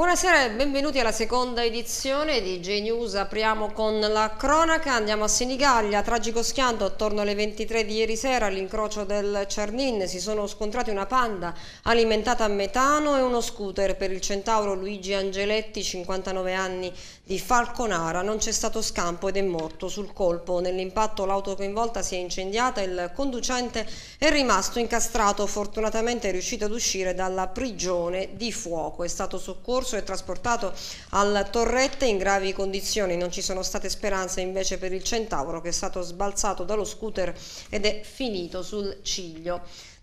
Buonasera e benvenuti alla seconda edizione di G-News. Apriamo con la cronaca, andiamo a Senigallia, tragico schianto attorno alle 23 di ieri sera all'incrocio del Cernin. Si sono scontrati una panda alimentata a metano e uno scooter per il centauro Luigi Angeletti, 59 anni di Falconara non c'è stato scampo ed è morto sul colpo. Nell'impatto l'auto coinvolta si è incendiata, il conducente è rimasto incastrato, fortunatamente è riuscito ad uscire dalla prigione di fuoco. È stato soccorso e trasportato al Torrette in gravi condizioni, non ci sono state speranze invece per il centauro che è stato sbalzato dallo scooter ed è finito sul ciglio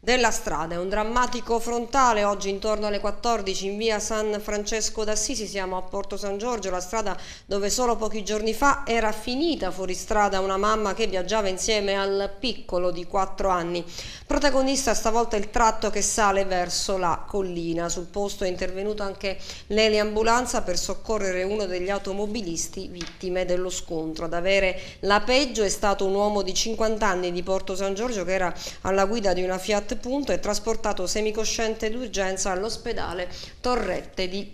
della strada. È un drammatico frontale oggi intorno alle 14 in via San Francesco d'Assisi, siamo a Porto San Giorgio, la strada dove solo pochi giorni fa era finita fuori strada una mamma che viaggiava insieme al piccolo di 4 anni. Protagonista stavolta il tratto che sale verso la collina. Sul posto è intervenuto anche l'eliambulanza per soccorrere uno degli automobilisti vittime dello scontro. Ad avere la peggio è stato un uomo di 50 anni di Porto San Giorgio che era alla guida di una Fiat punto è trasportato semicosciente d'urgenza all'ospedale Torrette di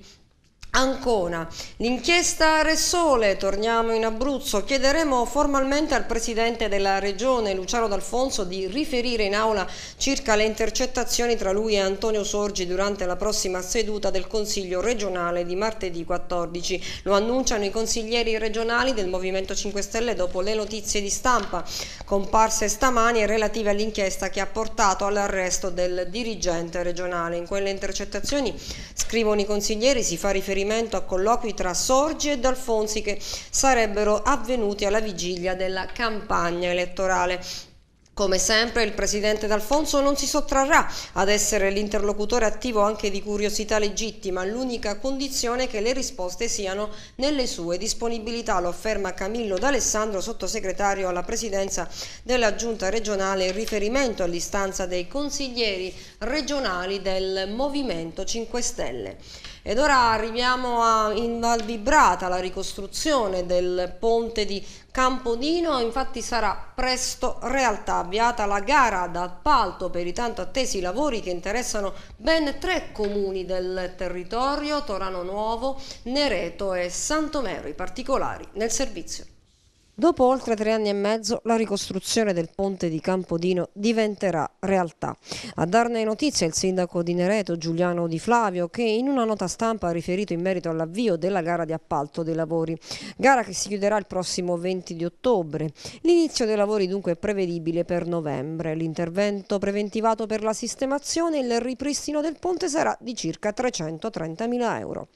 Ancona, l'inchiesta Ressole, torniamo in Abruzzo, chiederemo formalmente al Presidente della Regione Luciano D'Alfonso di riferire in aula circa le intercettazioni tra lui e Antonio Sorgi durante la prossima seduta del Consiglio regionale di martedì 14. Lo annunciano i consiglieri regionali del Movimento 5 Stelle dopo le notizie di stampa comparse stamani e relative all'inchiesta che ha portato all'arresto del dirigente regionale. In quelle intercettazioni, scrivono i consiglieri, si fa riferimento riferimento a colloqui tra Sorgi e D'Alfonsi che sarebbero avvenuti alla vigilia della campagna elettorale. Come sempre il presidente D'Alfonso non si sottrarrà ad essere l'interlocutore attivo anche di curiosità legittima, l'unica condizione è che le risposte siano nelle sue disponibilità, lo afferma Camillo D'Alessandro, sottosegretario alla presidenza della giunta regionale in riferimento all'istanza dei consiglieri regionali del Movimento 5 Stelle. Ed ora arriviamo a, in Val Vibrata, la ricostruzione del ponte di Campodino, infatti sarà presto realtà, avviata la gara d'appalto per i tanto attesi lavori che interessano ben tre comuni del territorio, Torano Nuovo, Nereto e Santomero, i particolari nel servizio. Dopo oltre tre anni e mezzo la ricostruzione del ponte di Campodino diventerà realtà. A darne notizia il sindaco di Nereto Giuliano Di Flavio che in una nota stampa ha riferito in merito all'avvio della gara di appalto dei lavori, gara che si chiuderà il prossimo 20 di ottobre. L'inizio dei lavori dunque è prevedibile per novembre. L'intervento preventivato per la sistemazione e il ripristino del ponte sarà di circa 330.000 euro.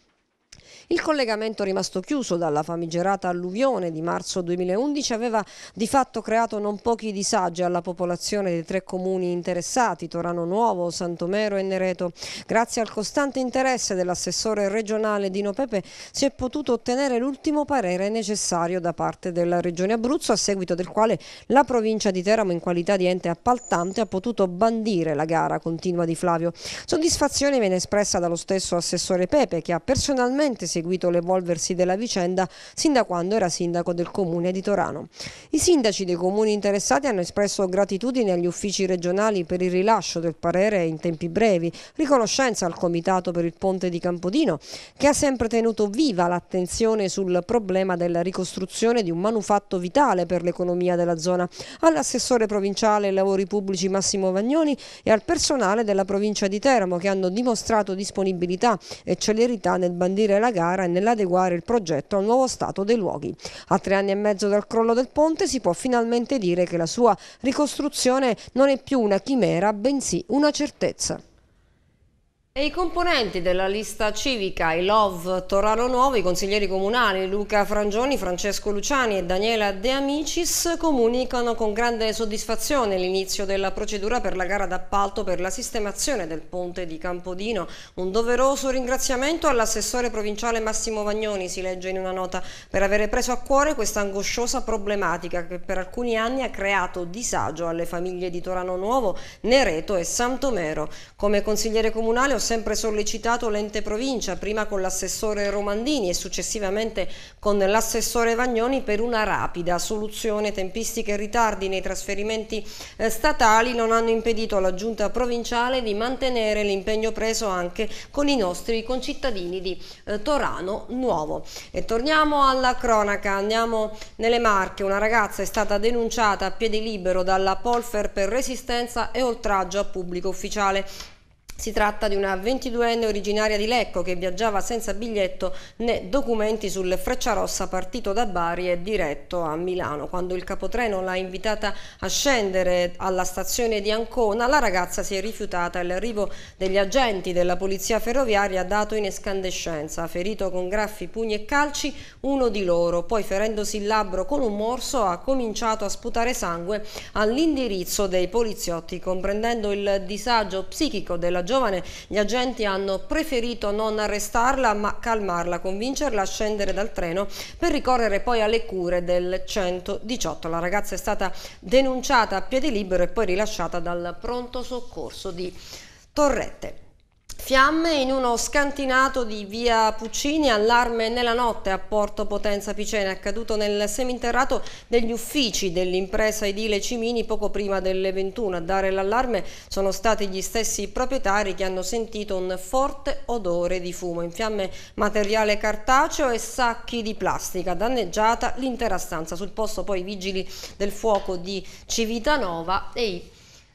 Il collegamento rimasto chiuso dalla famigerata alluvione di marzo 2011 aveva di fatto creato non pochi disagi alla popolazione dei tre comuni interessati, Torano Nuovo, Santomero e Nereto. Grazie al costante interesse dell'assessore regionale Dino Pepe si è potuto ottenere l'ultimo parere necessario da parte della Regione Abruzzo, a seguito del quale la provincia di Teramo in qualità di ente appaltante ha potuto bandire la gara continua di Flavio. Soddisfazione viene espressa dallo stesso assessore Pepe che ha personalmente si seguito l'evolversi della vicenda sin da quando era sindaco del comune di Torano. I sindaci dei comuni interessati hanno espresso gratitudine agli uffici regionali per il rilascio del parere in tempi brevi, riconoscenza al Comitato per il Ponte di Campodino che ha sempre tenuto viva l'attenzione sul problema della ricostruzione di un manufatto vitale per l'economia della zona, all'assessore provinciale ai lavori pubblici Massimo Vagnoni e al personale della provincia di Teramo che hanno dimostrato disponibilità e celerità nel bandire la gara gara e nell'adeguare il progetto al nuovo stato dei luoghi. A tre anni e mezzo dal crollo del ponte si può finalmente dire che la sua ricostruzione non è più una chimera, bensì una certezza. E i componenti della lista civica I Love Torano Nuovo, i consiglieri comunali Luca Frangioni, Francesco Luciani e Daniela De Amicis comunicano con grande soddisfazione l'inizio della procedura per la gara d'appalto per la sistemazione del ponte di Campodino. Un doveroso ringraziamento all'assessore provinciale Massimo Vagnoni, si legge in una nota, per aver preso a cuore questa angosciosa problematica che per alcuni anni ha creato disagio alle famiglie di Torano Nuovo, Nereto e Santomero. Come consigliere comunale ho sempre sollecitato l'ente provincia, prima con l'assessore Romandini e successivamente con l'assessore Vagnoni per una rapida soluzione. Tempistiche e ritardi nei trasferimenti eh, statali non hanno impedito alla giunta provinciale di mantenere l'impegno preso anche con i nostri concittadini di eh, Torano Nuovo. E torniamo alla cronaca, andiamo nelle Marche. Una ragazza è stata denunciata a piede libero dalla Polfer per resistenza e oltraggio a pubblico ufficiale. Si tratta di una 22enne originaria di Lecco che viaggiava senza biglietto né documenti sul Frecciarossa partito da Bari e diretto a Milano. Quando il capotreno l'ha invitata a scendere alla stazione di Ancona, la ragazza si è rifiutata e l'arrivo degli agenti della polizia ferroviaria ha dato in escandescenza. Ferito con graffi, pugni e calci uno di loro, poi ferendosi il labbro con un morso ha cominciato a sputare sangue all'indirizzo dei poliziotti, comprendendo il disagio psichico della giovane, gli agenti hanno preferito non arrestarla ma calmarla, convincerla a scendere dal treno per ricorrere poi alle cure del 118. La ragazza è stata denunciata a piede libero e poi rilasciata dal pronto soccorso di Torrette. Fiamme in uno scantinato di via Puccini, allarme nella notte a Porto Potenza Picena, accaduto nel seminterrato degli uffici dell'impresa edile Cimini poco prima delle 21. A dare l'allarme sono stati gli stessi proprietari che hanno sentito un forte odore di fumo. In fiamme materiale cartaceo e sacchi di plastica, danneggiata l'intera stanza. Sul posto poi i vigili del fuoco di Civitanova e i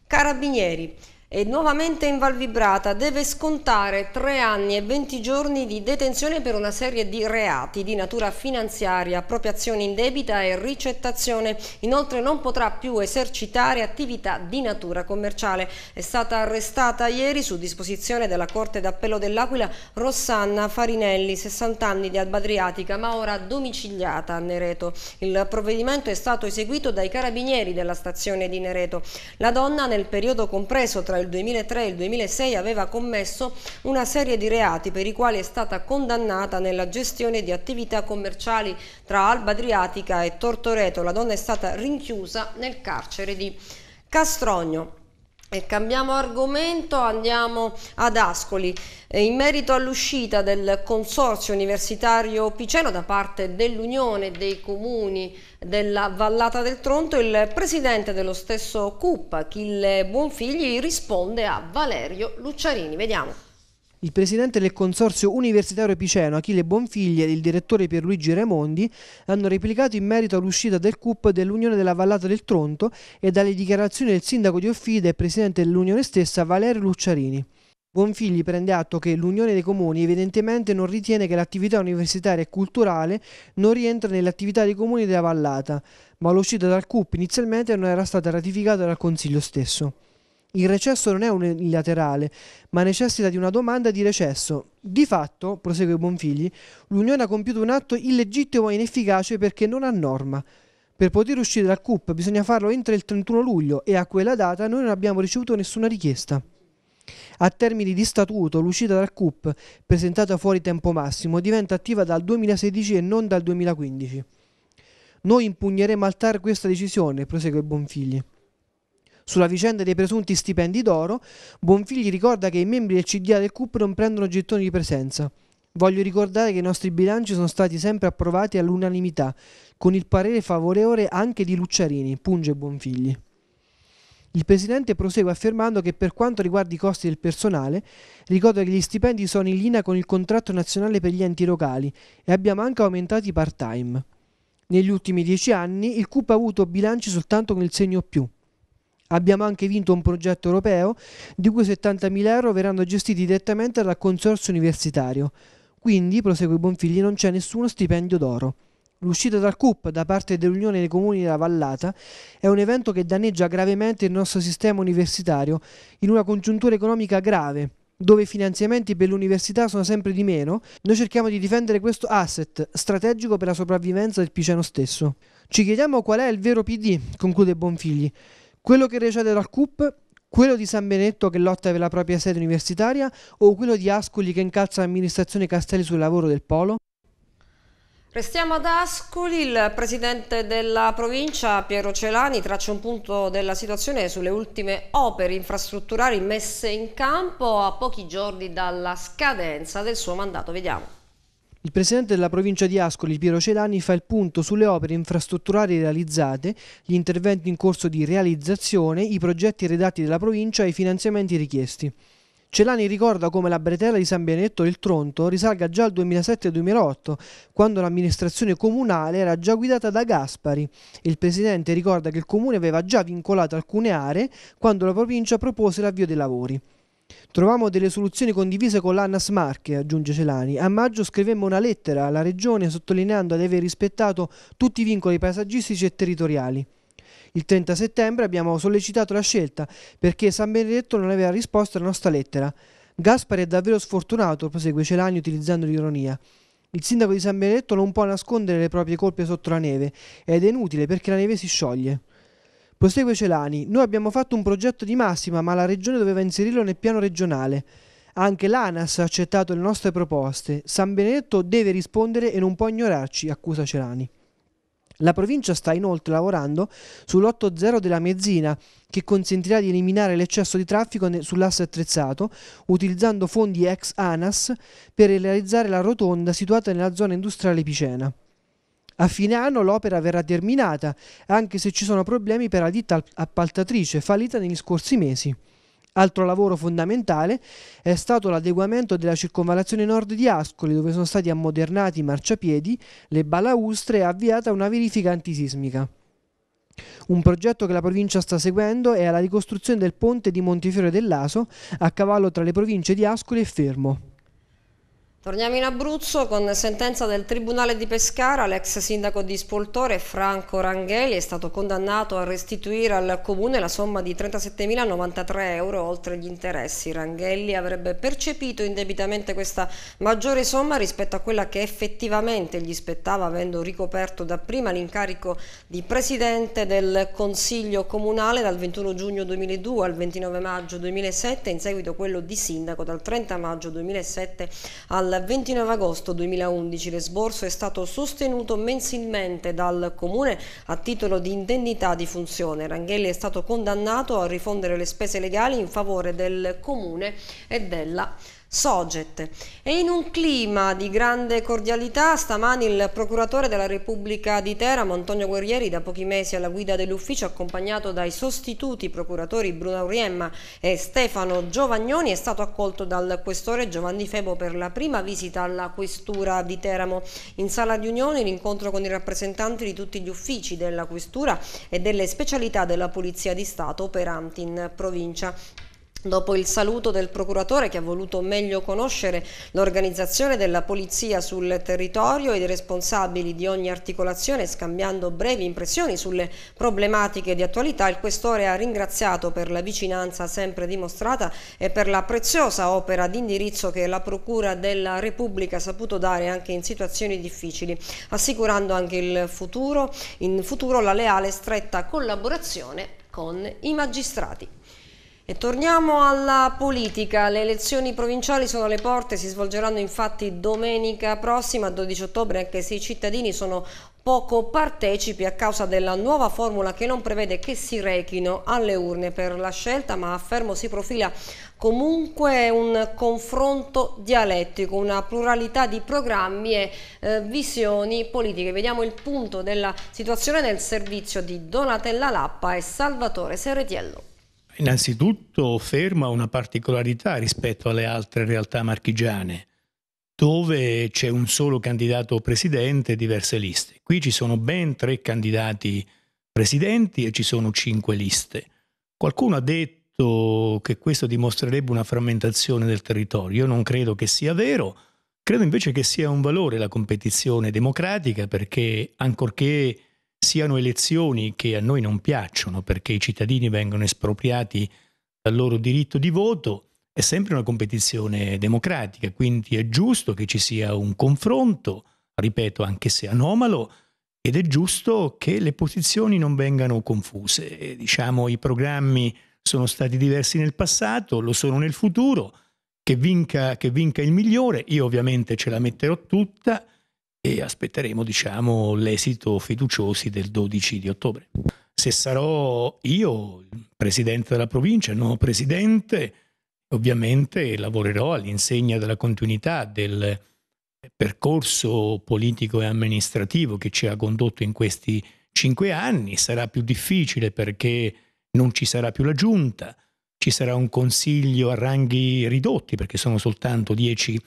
carabinieri è nuovamente in Valvibrata, deve scontare tre anni e venti giorni di detenzione per una serie di reati di natura finanziaria, appropriazione indebita e ricettazione. Inoltre non potrà più esercitare attività di natura commerciale. È stata arrestata ieri su disposizione della Corte d'Appello dell'Aquila Rossanna Farinelli, 60 anni di Alba Adriatica, ma ora domiciliata a Nereto. Il provvedimento è stato eseguito dai carabinieri della stazione di Nereto. La donna nel periodo compreso tra il il 2003 e il 2006 aveva commesso una serie di reati per i quali è stata condannata nella gestione di attività commerciali tra Alba Adriatica e Tortoreto. La donna è stata rinchiusa nel carcere di Castrogno. E cambiamo argomento, andiamo ad Ascoli. In merito all'uscita del Consorzio Universitario Piceno da parte dell'Unione dei Comuni della Vallata del Tronto, il presidente dello stesso CUP, Achille Buonfigli, risponde a Valerio Lucciarini. Vediamo. Il presidente del Consorzio Universitario Piceno, Achille Bonfigli, e il direttore Pierluigi Raimondi hanno replicato in merito all'uscita del CUP dell'Unione della Vallata del Tronto e dalle dichiarazioni del sindaco di Offida e presidente dell'Unione stessa Valerio Lucciarini. Buonfigli prende atto che l'Unione dei Comuni evidentemente non ritiene che l'attività universitaria e culturale non rientra nelle attività dei comuni della vallata, ma l'uscita dal CUP inizialmente non era stata ratificata dal Consiglio stesso. Il recesso non è unilaterale, ma necessita di una domanda di recesso. Di fatto, prosegue Bonfigli, l'Unione ha compiuto un atto illegittimo e inefficace perché non ha norma. Per poter uscire dal CUP bisogna farlo entro il 31 luglio e a quella data noi non abbiamo ricevuto nessuna richiesta. A termini di statuto, l'uscita dal CUP, presentata fuori tempo massimo, diventa attiva dal 2016 e non dal 2015. Noi impugneremo al TAR questa decisione, prosegue Bonfigli. Sulla vicenda dei presunti stipendi d'oro, Bonfigli ricorda che i membri del CDA del CUP non prendono gettoni di presenza. Voglio ricordare che i nostri bilanci sono stati sempre approvati all'unanimità, con il parere favorevole anche di Lucciarini, punge Bonfigli. Il Presidente prosegue affermando che per quanto riguarda i costi del personale, ricorda che gli stipendi sono in linea con il contratto nazionale per gli enti locali e abbiamo anche aumentato i part-time. Negli ultimi dieci anni il CUP ha avuto bilanci soltanto con il segno più. Abbiamo anche vinto un progetto europeo di cui 70.000 euro verranno gestiti direttamente dal consorzio universitario. Quindi, prosegue Bonfigli, non c'è nessuno stipendio d'oro. L'uscita dal CUP da parte dell'Unione dei Comuni della Vallata è un evento che danneggia gravemente il nostro sistema universitario in una congiuntura economica grave, dove i finanziamenti per l'università sono sempre di meno. Noi cerchiamo di difendere questo asset strategico per la sopravvivenza del Piceno stesso. Ci chiediamo qual è il vero PD, conclude Bonfigli. Quello che recede dal CUP quello di San Benetto che lotta per la propria sede universitaria o quello di Ascoli che incalza l'amministrazione Castelli sul lavoro del Polo? Restiamo ad Ascoli, il presidente della provincia Piero Celani traccia un punto della situazione sulle ultime opere infrastrutturali messe in campo a pochi giorni dalla scadenza del suo mandato. Vediamo. Il presidente della provincia di Ascoli, Piero Celani, fa il punto sulle opere infrastrutturali realizzate, gli interventi in corso di realizzazione, i progetti redatti dalla provincia e i finanziamenti richiesti. Celani ricorda come la bretella di San Benedetto del Tronto risalga già al 2007-2008, quando l'amministrazione comunale era già guidata da Gaspari. Il presidente ricorda che il comune aveva già vincolato alcune aree quando la provincia propose l'avvio dei lavori. Trovammo delle soluzioni condivise con l'ANAS Marche, aggiunge Celani. A maggio scrivemmo una lettera alla regione sottolineando di aver rispettato tutti i vincoli paesaggistici e territoriali. Il 30 settembre abbiamo sollecitato la scelta perché San Benedetto non aveva risposto alla nostra lettera. Gaspari è davvero sfortunato, prosegue Celani utilizzando l'ironia. Il sindaco di San Benedetto non può nascondere le proprie colpe sotto la neve ed è inutile perché la neve si scioglie. Prosegue Celani, noi abbiamo fatto un progetto di massima ma la regione doveva inserirlo nel piano regionale. Anche l'ANAS ha accettato le nostre proposte. San Benedetto deve rispondere e non può ignorarci, accusa Celani. La provincia sta inoltre lavorando sull'8.0 della mezzina che consentirà di eliminare l'eccesso di traffico sull'asse attrezzato utilizzando fondi ex ANAS per realizzare la rotonda situata nella zona industriale Picena. A fine anno l'opera verrà terminata, anche se ci sono problemi per la ditta appaltatrice fallita negli scorsi mesi. Altro lavoro fondamentale è stato l'adeguamento della circonvallazione nord di Ascoli, dove sono stati ammodernati i marciapiedi, le balaustre e avviata una verifica antisismica. Un progetto che la provincia sta seguendo è la ricostruzione del ponte di Montefiore dell'Aso a cavallo tra le province di Ascoli e Fermo. Torniamo in Abruzzo con sentenza del Tribunale di Pescara, l'ex sindaco di Spoltore Franco Rangheli è stato condannato a restituire al comune la somma di 37.093 euro oltre gli interessi. Rangheli avrebbe percepito indebitamente questa maggiore somma rispetto a quella che effettivamente gli spettava avendo ricoperto dapprima l'incarico di presidente del Consiglio Comunale dal 21 giugno 2002 al 29 maggio 2007 in seguito quello di sindaco dal 30 maggio 2007 al 29 agosto 2011 l'esborso è stato sostenuto mensilmente dal Comune a titolo di indennità di funzione. Ranghelli è stato condannato a rifondere le spese legali in favore del Comune e della Soget. E in un clima di grande cordialità stamani il procuratore della Repubblica di Teramo, Antonio Guerrieri, da pochi mesi alla guida dell'ufficio, accompagnato dai sostituti procuratori Bruno Auriemma e Stefano Giovagnoni, è stato accolto dal questore Giovanni Febo per la prima visita alla questura di Teramo. In sala di unione l'incontro con i rappresentanti di tutti gli uffici della questura e delle specialità della Polizia di Stato operanti in provincia. Dopo il saluto del procuratore che ha voluto meglio conoscere l'organizzazione della polizia sul territorio e i responsabili di ogni articolazione scambiando brevi impressioni sulle problematiche di attualità, il questore ha ringraziato per la vicinanza sempre dimostrata e per la preziosa opera di indirizzo che la Procura della Repubblica ha saputo dare anche in situazioni difficili, assicurando anche il futuro, in futuro la leale e stretta collaborazione con i magistrati. E torniamo alla politica. Le elezioni provinciali sono alle porte, si svolgeranno infatti domenica prossima, 12 ottobre, anche se i cittadini sono poco partecipi a causa della nuova formula che non prevede che si rechino alle urne per la scelta, ma affermo si profila comunque un confronto dialettico, una pluralità di programmi e eh, visioni politiche. Vediamo il punto della situazione nel servizio di Donatella Lappa e Salvatore Serretiello innanzitutto ferma una particolarità rispetto alle altre realtà marchigiane, dove c'è un solo candidato presidente e diverse liste. Qui ci sono ben tre candidati presidenti e ci sono cinque liste. Qualcuno ha detto che questo dimostrerebbe una frammentazione del territorio, io non credo che sia vero, credo invece che sia un valore la competizione democratica perché ancorché siano elezioni che a noi non piacciono perché i cittadini vengono espropriati dal loro diritto di voto, è sempre una competizione democratica, quindi è giusto che ci sia un confronto, ripeto, anche se anomalo, ed è giusto che le posizioni non vengano confuse. Diciamo, i programmi sono stati diversi nel passato, lo sono nel futuro, che vinca, che vinca il migliore, io ovviamente ce la metterò tutta, e aspetteremo diciamo, l'esito fiduciosi del 12 di ottobre. Se sarò io il presidente della provincia, il nuovo presidente, ovviamente lavorerò all'insegna della continuità del percorso politico e amministrativo che ci ha condotto in questi cinque anni. Sarà più difficile perché non ci sarà più la giunta, ci sarà un consiglio a ranghi ridotti perché sono soltanto dieci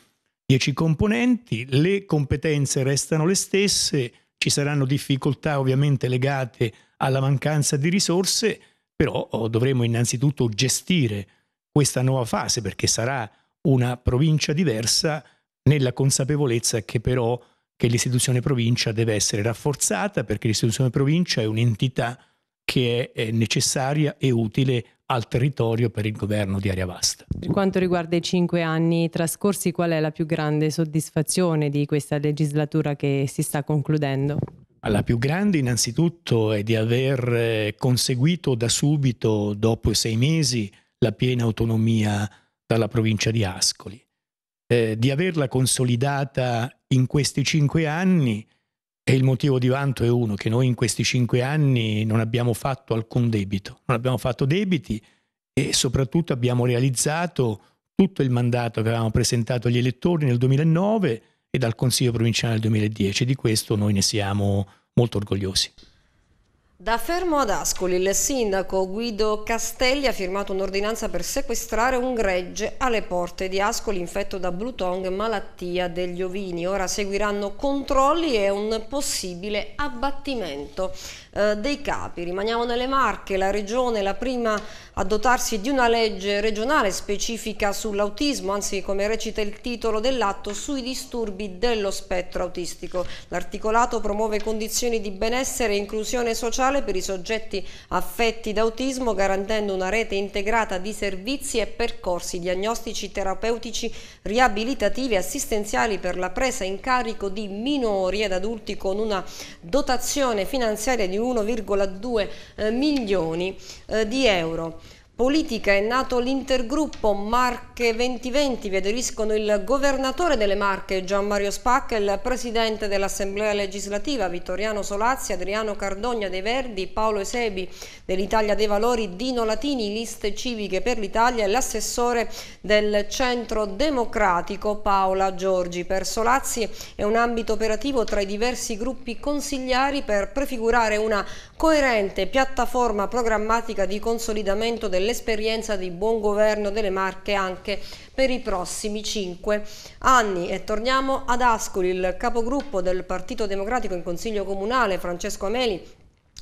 10 componenti, le competenze restano le stesse, ci saranno difficoltà ovviamente legate alla mancanza di risorse, però oh, dovremo innanzitutto gestire questa nuova fase perché sarà una provincia diversa nella consapevolezza che però che l'istituzione provincia deve essere rafforzata perché l'istituzione provincia è un'entità che è necessaria e utile al territorio per il governo di Area Vasta. Per quanto riguarda i cinque anni trascorsi, qual è la più grande soddisfazione di questa legislatura che si sta concludendo? La più grande innanzitutto è di aver eh, conseguito da subito, dopo sei mesi, la piena autonomia dalla provincia di Ascoli, eh, di averla consolidata in questi cinque anni e il motivo di vanto è uno, che noi in questi cinque anni non abbiamo fatto alcun debito, non abbiamo fatto debiti e soprattutto abbiamo realizzato tutto il mandato che avevamo presentato agli elettori nel 2009 e dal Consiglio provinciale nel 2010. Di questo noi ne siamo molto orgogliosi. Da Fermo ad Ascoli il sindaco Guido Castelli ha firmato un'ordinanza per sequestrare un gregge alle porte di Ascoli infetto da Blutong, malattia degli ovini. Ora seguiranno controlli e un possibile abbattimento eh, dei capi. Rimaniamo nelle Marche, la regione, la prima a dotarsi di una legge regionale specifica sull'autismo, anzi come recita il titolo dell'atto, sui disturbi dello spettro autistico. L'articolato promuove condizioni di benessere e inclusione sociale per i soggetti affetti da autismo, garantendo una rete integrata di servizi e percorsi diagnostici, terapeutici, riabilitativi e assistenziali per la presa in carico di minori ed adulti con una dotazione finanziaria di 1,2 eh, milioni eh, di euro politica è nato l'intergruppo Marche 2020, vi aderiscono il governatore delle Marche Gian Mario Spacca, il presidente dell'Assemblea legislativa Vittoriano Solazzi, Adriano Cardogna dei Verdi, Paolo Esebi dell'Italia dei Valori, Dino Latini, liste civiche per l'Italia e l'assessore del Centro Democratico Paola Giorgi. Per Solazzi è un ambito operativo tra i diversi gruppi consigliari per prefigurare una coerente piattaforma programmatica di consolidamento delle l'esperienza di buon governo delle Marche anche per i prossimi cinque anni. E torniamo ad Ascoli, il capogruppo del Partito Democratico in Consiglio Comunale, Francesco Ameli,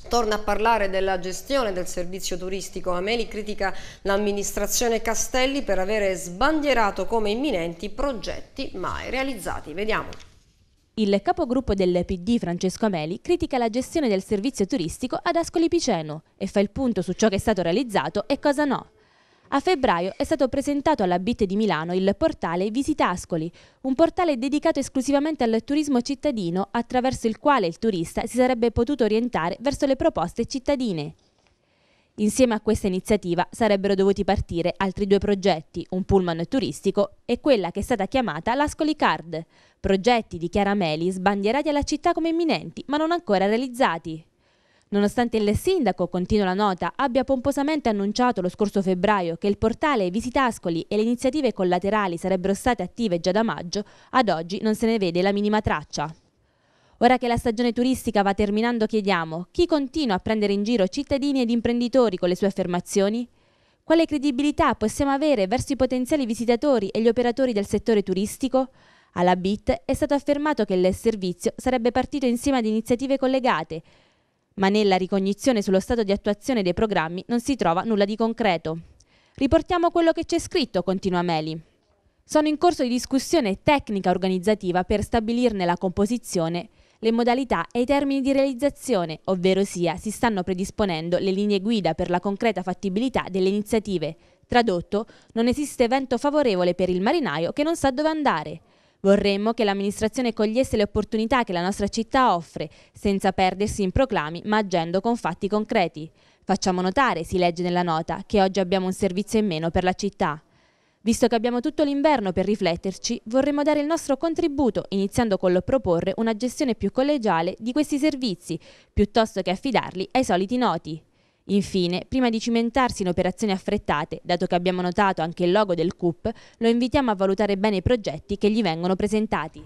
Torna a parlare della gestione del servizio turistico. Ameli critica l'amministrazione Castelli per avere sbandierato come imminenti progetti mai realizzati. Vediamo. Il capogruppo del PD Francesco Ameli critica la gestione del servizio turistico ad Ascoli Piceno e fa il punto su ciò che è stato realizzato e cosa no. A febbraio è stato presentato alla BIT di Milano il portale Visita Ascoli, un portale dedicato esclusivamente al turismo cittadino attraverso il quale il turista si sarebbe potuto orientare verso le proposte cittadine. Insieme a questa iniziativa sarebbero dovuti partire altri due progetti, un pullman turistico e quella che è stata chiamata l'Ascoli Card, progetti di Chiara Meli sbandierati alla città come imminenti, ma non ancora realizzati. Nonostante il sindaco, continua la nota, abbia pomposamente annunciato lo scorso febbraio che il portale Visitascoli e le iniziative collaterali sarebbero state attive già da maggio, ad oggi non se ne vede la minima traccia. Ora che la stagione turistica va terminando chiediamo chi continua a prendere in giro cittadini ed imprenditori con le sue affermazioni? Quale credibilità possiamo avere verso i potenziali visitatori e gli operatori del settore turistico? Alla BIT è stato affermato che il servizio sarebbe partito insieme ad iniziative collegate, ma nella ricognizione sullo stato di attuazione dei programmi non si trova nulla di concreto. Riportiamo quello che c'è scritto, continua Meli. Sono in corso di discussione tecnica organizzativa per stabilirne la composizione, le modalità e i termini di realizzazione, ovvero sia si stanno predisponendo le linee guida per la concreta fattibilità delle iniziative. Tradotto, non esiste vento favorevole per il marinaio che non sa dove andare. Vorremmo che l'amministrazione cogliesse le opportunità che la nostra città offre, senza perdersi in proclami ma agendo con fatti concreti. Facciamo notare, si legge nella nota, che oggi abbiamo un servizio in meno per la città. Visto che abbiamo tutto l'inverno per rifletterci, vorremmo dare il nostro contributo, iniziando col proporre una gestione più collegiale di questi servizi, piuttosto che affidarli ai soliti noti. Infine, prima di cimentarsi in operazioni affrettate, dato che abbiamo notato anche il logo del CUP, lo invitiamo a valutare bene i progetti che gli vengono presentati.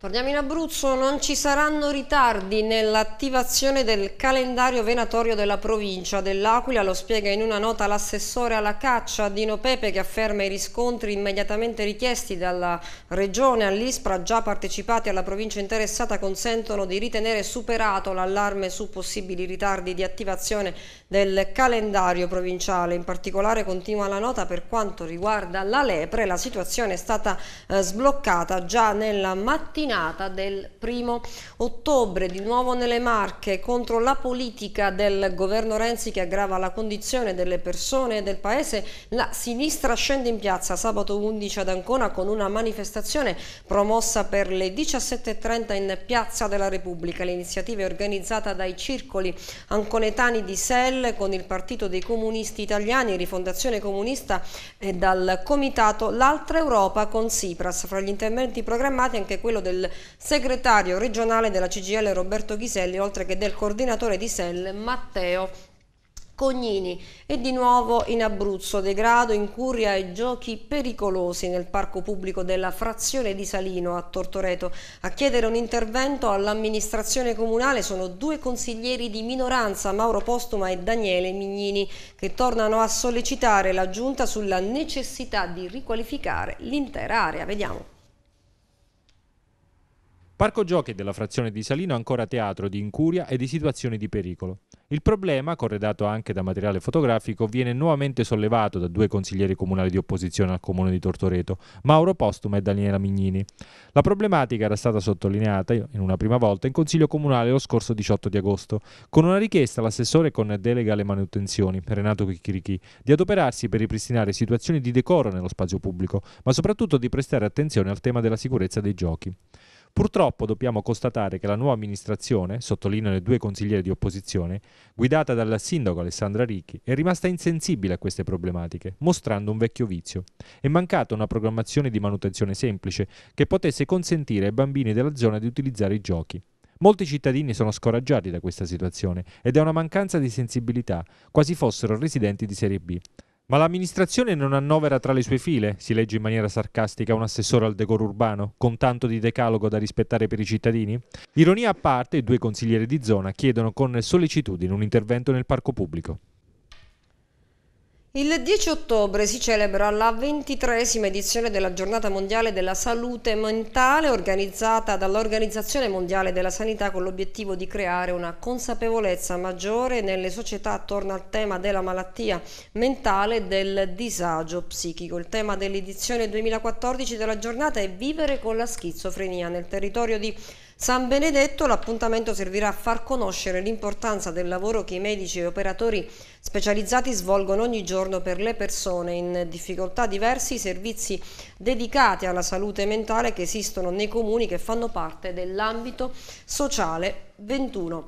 Torniamo in Abruzzo, non ci saranno ritardi nell'attivazione del calendario venatorio della provincia dell'Aquila, lo spiega in una nota l'assessore alla caccia Dino Pepe che afferma i riscontri immediatamente richiesti dalla regione all'ISPRA già partecipati alla provincia interessata consentono di ritenere superato l'allarme su possibili ritardi di attivazione del calendario provinciale. In particolare continua la nota per quanto riguarda la lepre, la situazione è stata eh, sbloccata già nella mattina mattinata del primo ottobre, di nuovo nelle Marche, contro la politica del governo Renzi che aggrava la condizione delle persone e del paese, la sinistra scende in piazza sabato 11 ad Ancona con una manifestazione promossa per le 17.30 in Piazza della Repubblica. L'iniziativa è organizzata dai circoli anconetani di Selle con il Partito dei Comunisti Italiani, Rifondazione Comunista e dal Comitato L'Altra Europa con Sipras. Fra gli interventi programmati anche quello del del segretario regionale della CGL Roberto Ghiselli, oltre che del coordinatore di SEL Matteo Cognini e di nuovo in Abruzzo, degrado, incuria e giochi pericolosi nel parco pubblico della frazione di Salino a Tortoreto. A chiedere un intervento all'amministrazione comunale sono due consiglieri di minoranza, Mauro Postuma e Daniele Mignini, che tornano a sollecitare la giunta sulla necessità di riqualificare l'intera area. Vediamo. Parco giochi della frazione di Salino è ancora teatro di incuria e di situazioni di pericolo. Il problema, corredato anche da materiale fotografico, viene nuovamente sollevato da due consiglieri comunali di opposizione al comune di Tortoreto, Mauro Postuma e Daniela Mignini. La problematica era stata sottolineata in una prima volta in consiglio comunale lo scorso 18 di agosto, con una richiesta all'assessore con delega alle manutenzioni, Renato Chichirichi, di adoperarsi per ripristinare situazioni di decoro nello spazio pubblico, ma soprattutto di prestare attenzione al tema della sicurezza dei giochi. Purtroppo dobbiamo constatare che la nuova amministrazione, sottolineano i due consiglieri di opposizione, guidata dal sindaco Alessandra Ricchi, è rimasta insensibile a queste problematiche, mostrando un vecchio vizio. È mancata una programmazione di manutenzione semplice che potesse consentire ai bambini della zona di utilizzare i giochi. Molti cittadini sono scoraggiati da questa situazione ed è una mancanza di sensibilità, quasi fossero residenti di serie B. Ma l'amministrazione non annovera tra le sue file, si legge in maniera sarcastica un assessore al decoro urbano, con tanto di decalogo da rispettare per i cittadini? Ironia a parte, i due consiglieri di zona chiedono con sollecitudine un intervento nel parco pubblico. Il 10 ottobre si celebra la ventitresima edizione della Giornata Mondiale della Salute Mentale organizzata dall'Organizzazione Mondiale della Sanità con l'obiettivo di creare una consapevolezza maggiore nelle società attorno al tema della malattia mentale e del disagio psichico. Il tema dell'edizione 2014 della giornata è vivere con la schizofrenia nel territorio di San Benedetto l'appuntamento servirà a far conoscere l'importanza del lavoro che i medici e operatori specializzati svolgono ogni giorno per le persone in difficoltà diversi servizi dedicati alla salute mentale che esistono nei comuni che fanno parte dell'ambito sociale 21.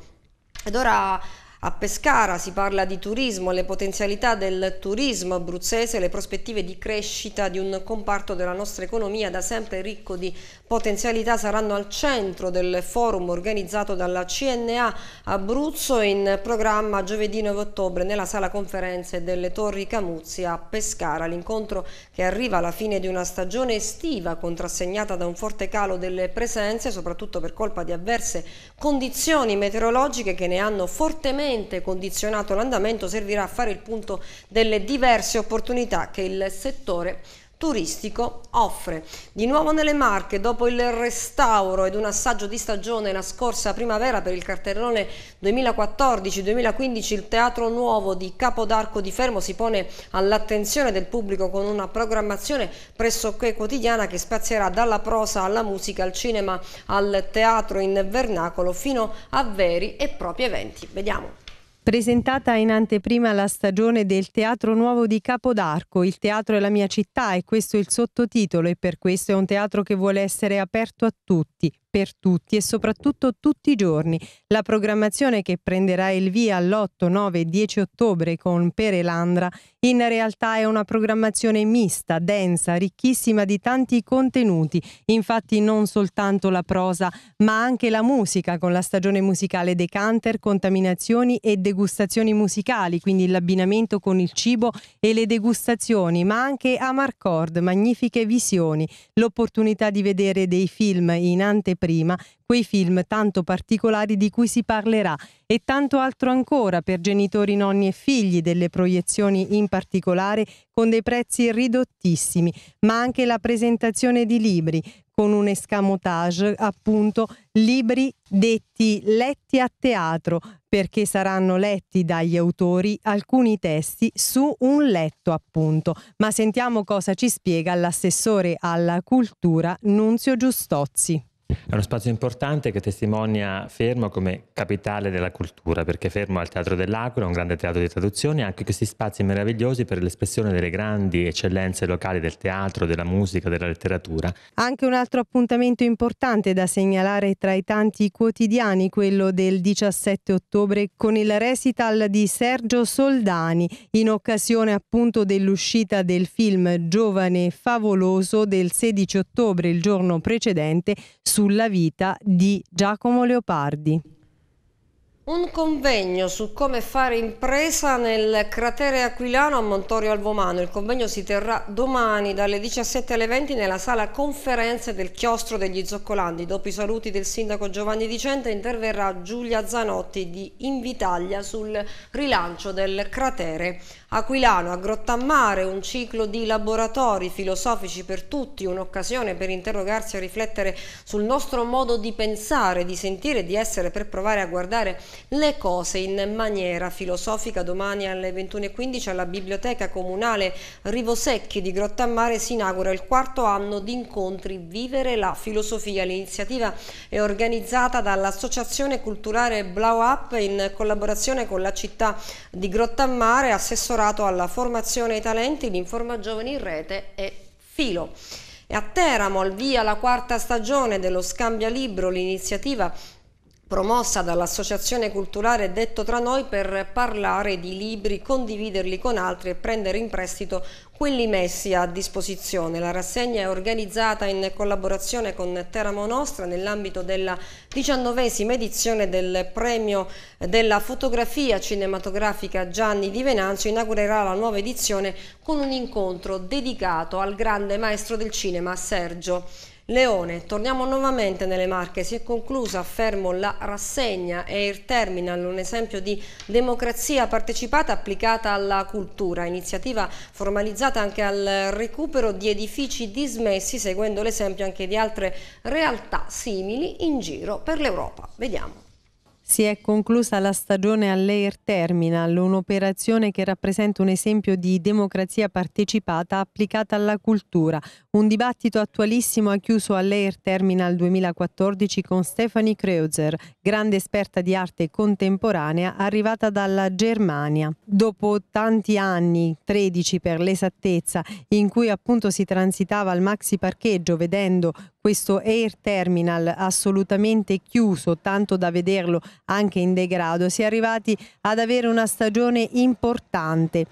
Ed ora a Pescara si parla di turismo, le potenzialità del turismo abruzzese, le prospettive di crescita di un comparto della nostra economia da sempre ricco di potenzialità saranno al centro del forum organizzato dalla CNA Abruzzo in programma giovedì 9 ottobre nella sala conferenze delle Torri Camuzzi a Pescara. L'incontro che arriva alla fine di una stagione estiva contrassegnata da un forte calo delle presenze, soprattutto per colpa di avverse condizioni meteorologiche che ne hanno fortemente condizionato l'andamento servirà a fare il punto delle diverse opportunità che il settore turistico offre. Di nuovo nelle Marche, dopo il restauro ed un assaggio di stagione la scorsa primavera per il cartellone 2014-2015, il Teatro Nuovo di Capodarco di Fermo si pone all'attenzione del pubblico con una programmazione pressoché quotidiana che spazierà dalla prosa alla musica, al cinema, al teatro in vernacolo fino a veri e propri eventi. Vediamo. Presentata in anteprima la stagione del Teatro Nuovo di Capodarco, il teatro è la mia città e questo è il sottotitolo e per questo è un teatro che vuole essere aperto a tutti per tutti e soprattutto tutti i giorni. La programmazione che prenderà il via l'8, 9 e 10 ottobre con Pere Landra in realtà è una programmazione mista, densa, ricchissima di tanti contenuti, infatti non soltanto la prosa ma anche la musica con la stagione musicale Decanter, contaminazioni e degustazioni musicali, quindi l'abbinamento con il cibo e le degustazioni, ma anche Amarcord, magnifiche visioni, l'opportunità di vedere dei film in anteprima prima, quei film tanto particolari di cui si parlerà e tanto altro ancora per genitori, nonni e figli delle proiezioni in particolare con dei prezzi ridottissimi, ma anche la presentazione di libri con un escamotage appunto libri detti letti a teatro perché saranno letti dagli autori alcuni testi su un letto appunto. Ma sentiamo cosa ci spiega l'assessore alla cultura Nunzio Giustozzi. È uno spazio importante che testimonia Fermo come capitale della cultura, perché Fermo al Teatro dell'Aquila, un grande teatro di traduzione, anche questi spazi meravigliosi per l'espressione delle grandi eccellenze locali del teatro, della musica, della letteratura. Anche un altro appuntamento importante da segnalare tra i tanti quotidiani, quello del 17 ottobre con il recital di Sergio Soldani, in occasione appunto dell'uscita del film Giovane Favoloso del 16 ottobre, il giorno precedente, su sulla vita di Giacomo Leopardi. Un convegno su come fare impresa nel cratere aquilano a Montorio Alvomano. Il convegno si terrà domani dalle 17 alle 20 nella sala conferenze del chiostro degli Zoccolandi. Dopo i saluti del sindaco Giovanni Dicente interverrà Giulia Zanotti di Invitaglia sul rilancio del cratere aquilano. A Grottammare un ciclo di laboratori filosofici per tutti, un'occasione per interrogarsi e riflettere sul nostro modo di pensare, di sentire, di essere per provare a guardare le cose in maniera filosofica domani alle 21.15 alla Biblioteca Comunale Rivosecchi di Grottamare si inaugura il quarto anno di incontri Vivere la filosofia. L'iniziativa è organizzata dall'Associazione Culturale Blau Up in collaborazione con la città di Grottamare, assessorato alla formazione ai talenti, l'informa giovani in rete e filo. E a Teramo, al via la quarta stagione dello Scambia Libro, l'iniziativa promossa dall'Associazione Culturale Detto Tra Noi per parlare di libri, condividerli con altri e prendere in prestito quelli messi a disposizione. La rassegna è organizzata in collaborazione con Teramo Nostra nell'ambito della diciannovesima edizione del premio della fotografia cinematografica Gianni di Venanzio inaugurerà la nuova edizione con un incontro dedicato al grande maestro del cinema Sergio Leone, torniamo nuovamente nelle Marche, si è conclusa affermo, la rassegna Air Terminal, un esempio di democrazia partecipata applicata alla cultura, iniziativa formalizzata anche al recupero di edifici dismessi, seguendo l'esempio anche di altre realtà simili in giro per l'Europa. Vediamo. Si è conclusa la stagione all'Air Terminal, un'operazione che rappresenta un esempio di democrazia partecipata applicata alla cultura. Un dibattito attualissimo ha chiuso all'Air Terminal 2014 con Stephanie Kreuzer, grande esperta di arte contemporanea arrivata dalla Germania. Dopo tanti anni, 13 per l'esattezza, in cui appunto si transitava al maxi parcheggio vedendo questo air terminal assolutamente chiuso, tanto da vederlo anche in degrado, si è arrivati ad avere una stagione importante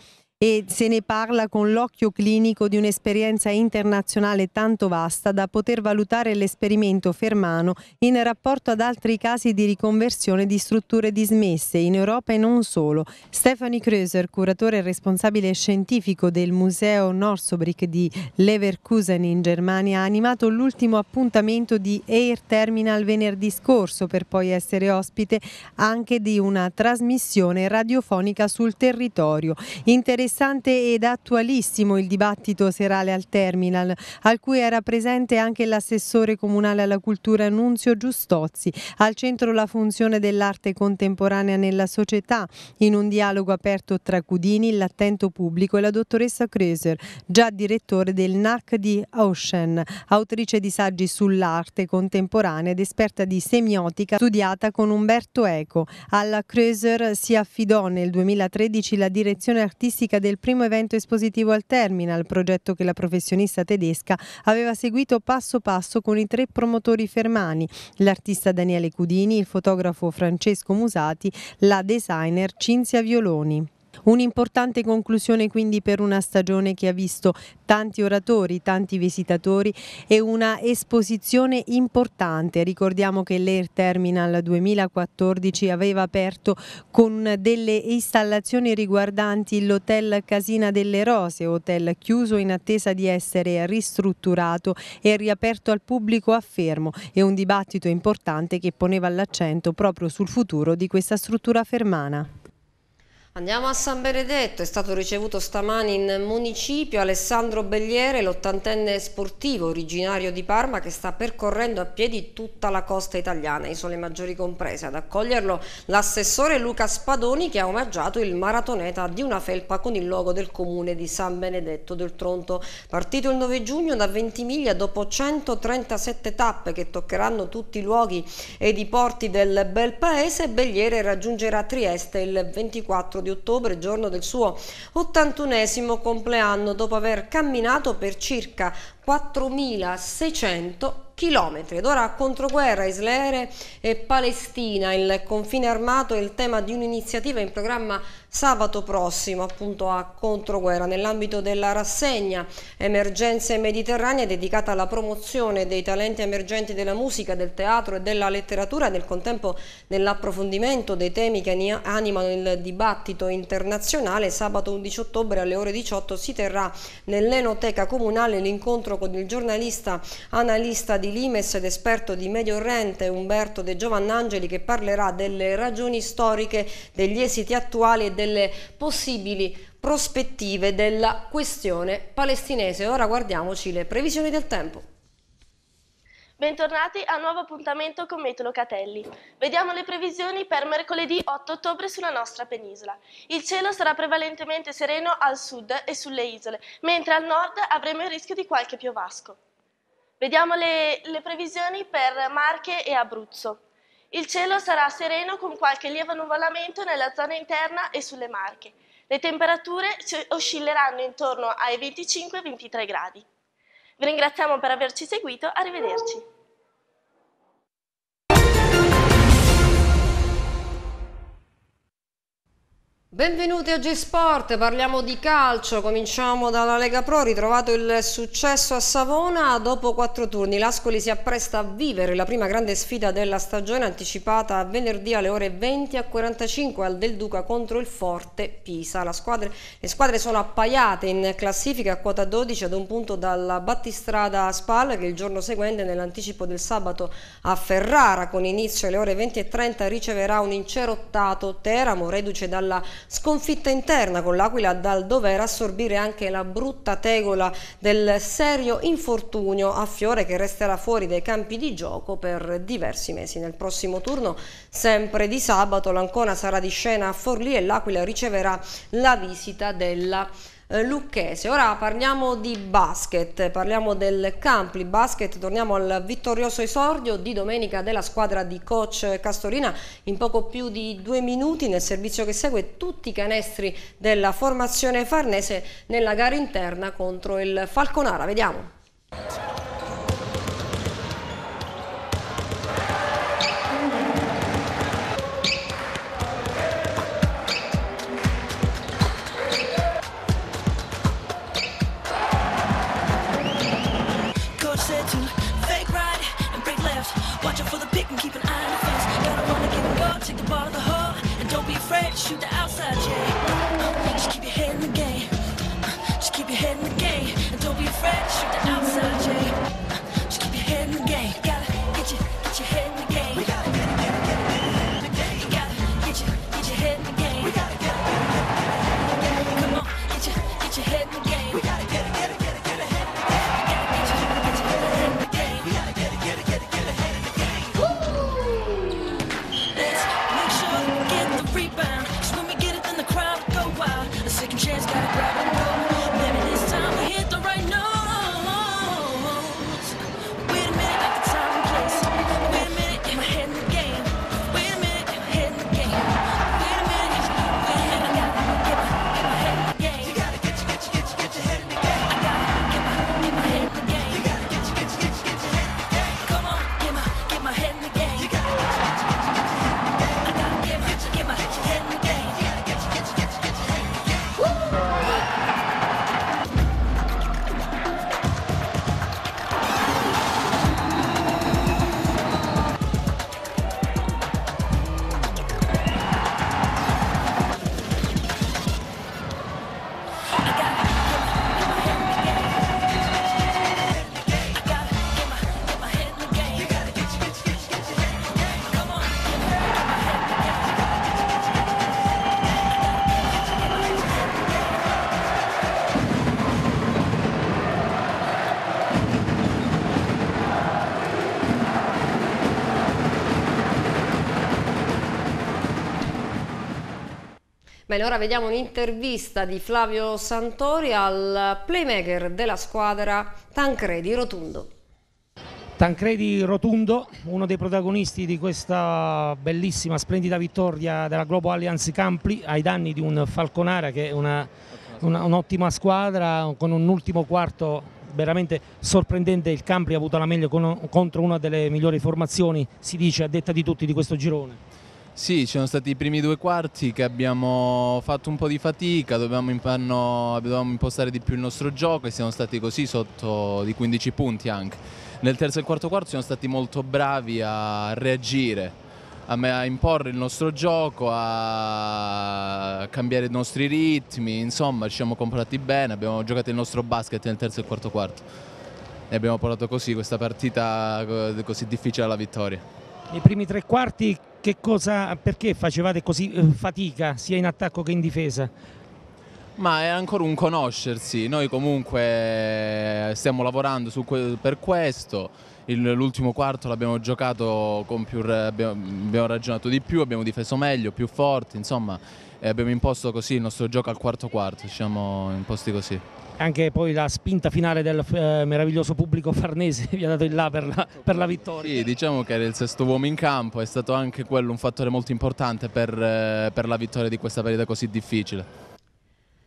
e se ne parla con l'occhio clinico di un'esperienza internazionale tanto vasta da poter valutare l'esperimento fermano in rapporto ad altri casi di riconversione di strutture dismesse in Europa e non solo. Stefani Kröser, curatore e responsabile scientifico del Museo Norsobrick di Leverkusen in Germania, ha animato l'ultimo appuntamento di Air Terminal venerdì scorso per poi essere ospite anche di una trasmissione radiofonica sul territorio. Interess interessante ed attualissimo il dibattito serale al Terminal, al cui era presente anche l'assessore comunale alla cultura Nunzio Giustozzi. Al centro la funzione dell'arte contemporanea nella società, in un dialogo aperto tra Cudini, l'attento pubblico e la dottoressa Kreuser, già direttore del NAC di Ocean, autrice di saggi sull'arte contemporanea ed esperta di semiotica studiata con Umberto Eco. Alla Kreuser si affidò nel 2013 la direzione artistica del primo evento espositivo al Terminal, progetto che la professionista tedesca aveva seguito passo passo con i tre promotori fermani, l'artista Daniele Cudini, il fotografo Francesco Musati, la designer Cinzia Violoni. Un'importante conclusione quindi per una stagione che ha visto tanti oratori, tanti visitatori e una esposizione importante. Ricordiamo che l'Air Terminal 2014 aveva aperto con delle installazioni riguardanti l'hotel Casina delle Rose, hotel chiuso in attesa di essere ristrutturato e riaperto al pubblico a Fermo e un dibattito importante che poneva l'accento proprio sul futuro di questa struttura fermana. Andiamo a San Benedetto, è stato ricevuto stamani in municipio Alessandro Belliere, l'ottantenne sportivo originario di Parma che sta percorrendo a piedi tutta la costa italiana, isole maggiori comprese. Ad accoglierlo l'assessore Luca Spadoni che ha omaggiato il maratoneta di una felpa con il logo del comune di San Benedetto del Tronto. Partito il 9 giugno da Ventimiglia dopo 137 tappe che toccheranno tutti i luoghi ed i porti del bel paese, Belliere raggiungerà Trieste il 24 24 di ottobre, giorno del suo 81 compleanno, dopo aver camminato per circa 4.600 km chilometri. Ed ora controguerra Israele e Palestina, il confine armato è il tema di un'iniziativa in programma sabato prossimo appunto a Controguerra nell'ambito della rassegna Emergenze Mediterranee dedicata alla promozione dei talenti emergenti della musica, del teatro e della letteratura e nel contempo nell'approfondimento dei temi che animano il dibattito internazionale. Sabato 11 ottobre alle ore 18 si terrà nell'Enoteca Comunale l'incontro con il giornalista analista di Limes ed esperto di Medio Oriente Umberto De Giovannangeli che parlerà delle ragioni storiche, degli esiti attuali e delle possibili prospettive della questione palestinese. Ora guardiamoci le previsioni del tempo. Bentornati a un nuovo appuntamento con Meteo Locatelli. Vediamo le previsioni per mercoledì 8 ottobre sulla nostra penisola. Il cielo sarà prevalentemente sereno al sud e sulle isole, mentre al nord avremo il rischio di qualche piovasco. Vediamo le, le previsioni per Marche e Abruzzo. Il cielo sarà sereno con qualche lieve nuvolamento nella zona interna e sulle Marche. Le temperature oscilleranno intorno ai 25-23 gradi. Vi ringraziamo per averci seguito, arrivederci. Benvenuti a G-Sport, parliamo di calcio, cominciamo dalla Lega Pro, ritrovato il successo a Savona, dopo quattro turni l'Ascoli si appresta a vivere la prima grande sfida della stagione anticipata venerdì alle ore 20 a 45 al Del Duca contro il Forte Pisa. Squadra, le squadre sono appaiate in classifica a quota 12 ad un punto dalla battistrada a Spal che il giorno seguente nell'anticipo del sabato a Ferrara con inizio alle ore 20 e 30 riceverà un incerottato Teramo reduce dalla sconfitta interna con l'Aquila dal dover assorbire anche la brutta tegola del serio infortunio a Fiore che resterà fuori dai campi di gioco per diversi mesi. Nel prossimo turno, sempre di sabato, l'Ancona sarà di scena a Forlì e l'Aquila riceverà la visita della eh, lucchese. Ora parliamo di basket, parliamo del Campli Basket, torniamo al vittorioso esordio di domenica della squadra di coach Castorina in poco più di due minuti nel servizio che segue tutti i canestri della formazione farnese nella gara interna contro il Falconara. Vediamo. take the ball to the heart, and don't be afraid to shoot the outside, yeah. Just keep your head in the game. Just keep your head in the game, and don't be afraid to shoot the outside, yeah. Just keep your head in the game. Bene, ora vediamo un'intervista di Flavio Santori al playmaker della squadra Tancredi Rotundo. Tancredi Rotundo, uno dei protagonisti di questa bellissima, splendida vittoria della Global Alliance Campli ai danni di un Falconara che è un'ottima un squadra con un ultimo quarto veramente sorprendente il Campli ha avuto la meglio con, contro una delle migliori formazioni si dice a detta di tutti di questo girone sì, ci sono stati i primi due quarti che abbiamo fatto un po' di fatica, dovevamo, imparno, dovevamo impostare di più il nostro gioco e siamo stati così sotto di 15 punti anche. Nel terzo e quarto quarto siamo stati molto bravi a reagire, a, imporre il nostro gioco, a cambiare i nostri ritmi, insomma ci siamo comprati bene, abbiamo giocato il nostro basket nel terzo e quarto quarto e abbiamo portato così questa partita eh, così difficile alla vittoria. Nei primi tre quarti cosa, perché facevate così eh, fatica sia in attacco che in difesa? Ma è ancora un conoscersi, noi comunque eh, stiamo lavorando que per questo, l'ultimo quarto l'abbiamo giocato con più, abbiamo, ragionato di più, abbiamo difeso meglio, più forti, insomma abbiamo imposto così il nostro gioco al quarto quarto, ci siamo imposti così anche poi la spinta finale del eh, meraviglioso pubblico farnese vi ha dato il là per la, per la, vittoria. Sì, diciamo che era il sesto uomo in campo, è stato anche quello un fattore molto importante per, eh, per la vittoria di questa partita così difficile.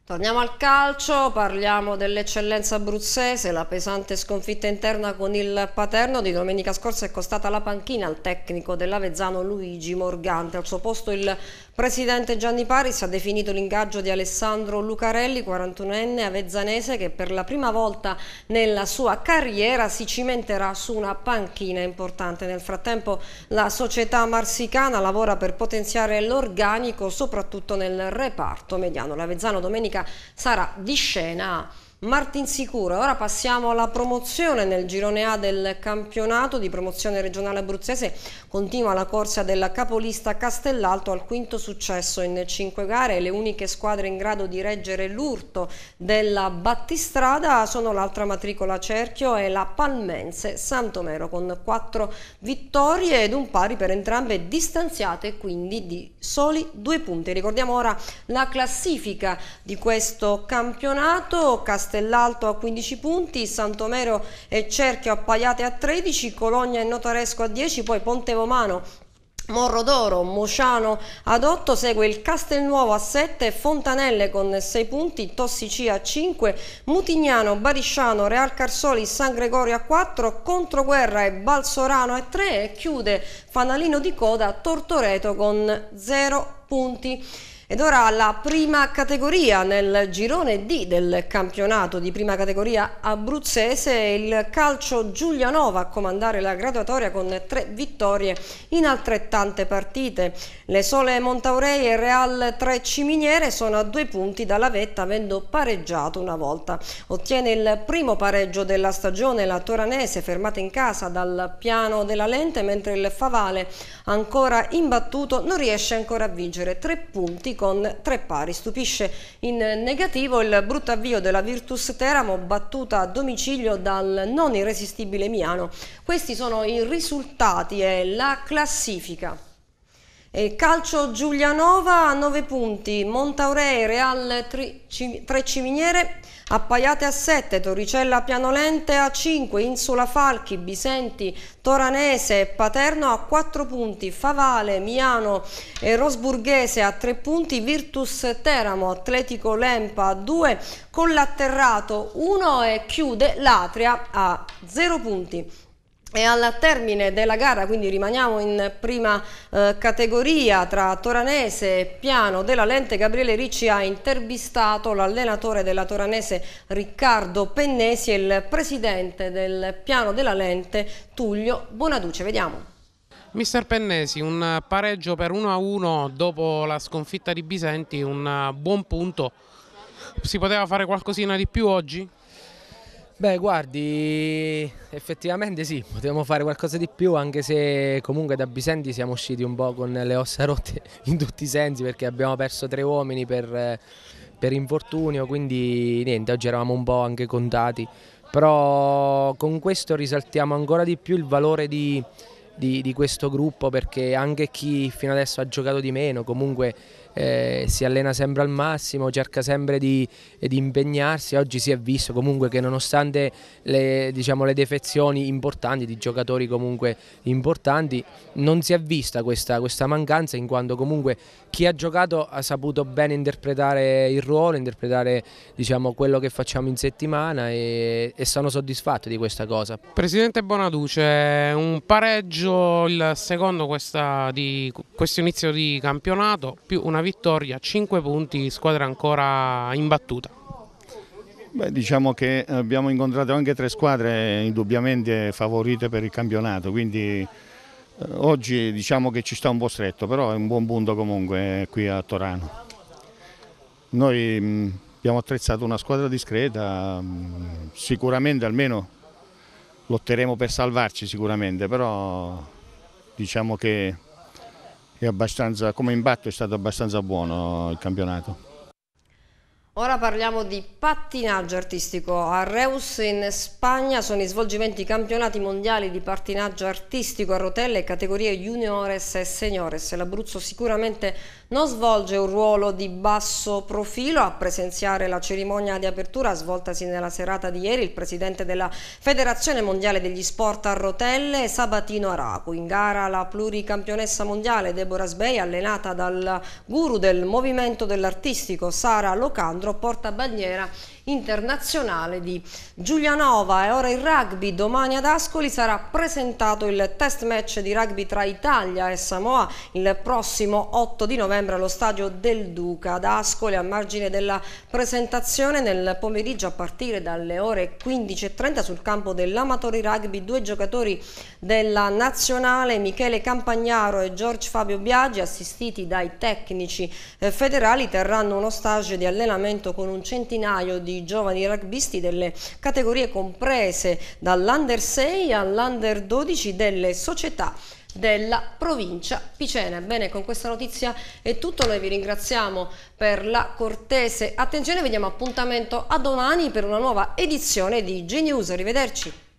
Torniamo al calcio, parliamo dell'eccellenza abruzzese, la pesante sconfitta interna con il Paterno di domenica scorsa è costata la panchina al tecnico dell'Avezzano Luigi Morgante, al suo posto il Presidente Gianni Paris ha definito l'ingaggio di Alessandro Lucarelli, 41enne avezzanese, che per la prima volta nella sua carriera si cimenterà su una panchina importante. Nel frattempo la società marsicana lavora per potenziare l'organico soprattutto nel reparto mediano. L'Avezzano domenica sarà di scena Martin Sicuro, ora passiamo alla promozione nel girone A del campionato di promozione regionale abruzzese, continua la corsa della capolista Castellalto al quinto successo in cinque gare, le uniche squadre in grado di reggere l'urto della battistrada sono l'altra matricola Cerchio e la Palmense Santomero con quattro vittorie ed un pari per entrambe distanziate quindi di soli due punti. Ricordiamo ora la classifica di questo campionato, Castellalto Castellalto a 15 punti, Santomero e Cerchio appaiate a 13, Cologna e Notaresco a 10, poi Pontevomano Morro d'Oro, Mociano ad 8, segue il Castelnuovo a 7, Fontanelle con 6 punti, Tossicia a 5, Mutignano, Barisciano, Real Carsoli, San Gregorio a 4, Controguerra e Balsorano a 3 e chiude fanalino di coda Tortoreto con 0 punti. Ed ora la prima categoria nel girone D del campionato di prima categoria abruzzese, il calcio Giulianova a comandare la graduatoria con tre vittorie in altrettante partite. Le sole Montaurei e Real 3 Ciminiere sono a due punti dalla vetta avendo pareggiato una volta. Ottiene il primo pareggio della stagione la Toranese fermata in casa dal piano della lente mentre il Favale ancora imbattuto non riesce ancora a vincere tre punti con tre pari. Stupisce in negativo il brutto avvio della Virtus Teramo battuta a domicilio dal non irresistibile Miano. Questi sono i risultati e la classifica. E calcio Giulianova a 9 punti, Montaurei, Real 3 Ciminiere Appaiate a 7, Torricella Pianolente a 5, Insula Falchi, Bisenti, Toranese, Paterno a 4 punti, Favale, Miano e Rosburghese a 3 punti, Virtus Teramo, Atletico Lempa a 2, Collatterrato 1 e chiude l'Atria a 0 punti. E al termine della gara, quindi rimaniamo in prima eh, categoria tra Toranese e Piano della Lente, Gabriele Ricci ha intervistato l'allenatore della Toranese Riccardo Pennesi e il presidente del Piano della Lente Tullio Bonaduce. Vediamo. Mister Pennesi, un pareggio per 1-1 dopo la sconfitta di Bisenti, un buon punto. Si poteva fare qualcosina di più oggi? Beh, guardi, effettivamente sì, potevamo fare qualcosa di più, anche se comunque da Bisenti siamo usciti un po' con le ossa rotte in tutti i sensi, perché abbiamo perso tre uomini per, per infortunio, quindi niente, oggi eravamo un po' anche contati, però con questo risaltiamo ancora di più il valore di, di, di questo gruppo, perché anche chi fino adesso ha giocato di meno, comunque eh, si allena sempre al massimo, cerca sempre di, eh, di, impegnarsi, oggi si è visto comunque che nonostante le, diciamo, le defezioni importanti di giocatori comunque importanti non si è vista questa, questa mancanza in quanto comunque chi ha giocato ha saputo bene interpretare il ruolo, interpretare diciamo, quello che facciamo in settimana e, e sono soddisfatto di questa cosa. Presidente Bonaduce, un pareggio, il secondo questa, di questo inizio di campionato, più una vittoria, 5 punti, squadra ancora imbattuta. Beh, diciamo che abbiamo incontrato anche tre squadre indubbiamente favorite per il campionato, quindi eh, oggi diciamo che ci sta un po' stretto, però è un buon punto comunque eh, qui a Torano. Noi mh, mm, abbiamo attrezzato una squadra discreta, mh, mm, sicuramente almeno lotteremo per salvarci sicuramente, però diciamo che è abbastanza, come imbatto è stato abbastanza buono il campionato. Ora parliamo di pattinaggio artistico. A Reus in Spagna sono i svolgimenti campionati mondiali di pattinaggio artistico a rotelle categorie juniores e seniores. L'Abruzzo sicuramente non svolge un ruolo di basso profilo. A presenziare la cerimonia di apertura svoltasi nella serata di ieri il presidente della Federazione Mondiale degli Sport a rotelle Sabatino Aracu. In gara la pluricampionessa mondiale Deborah Sbey, allenata dal guru del movimento dell'artistico Sara Locando quadro portabandiera internazionale di Giulianova. E ora il rugby, domani ad Ascoli sarà presentato il test match di rugby tra Italia e Samoa il prossimo 8 di novembre allo stadio del Duca ad Ascoli a margine della presentazione nel pomeriggio a partire dalle ore 15.30 sul campo dell'Amatori Rugby due giocatori della nazionale Michele Campagnaro e George Fabio Biaggi assistiti dai tecnici eh, federali terranno uno stage di allenamento con un centinaio di di giovani rugbisti delle categorie comprese dall'Under 6 all'Under 12 delle società della provincia Picena. Bene, con questa notizia è tutto, noi vi ringraziamo per la cortese attenzione, vediamo appuntamento a domani per una nuova edizione di G-News, arrivederci.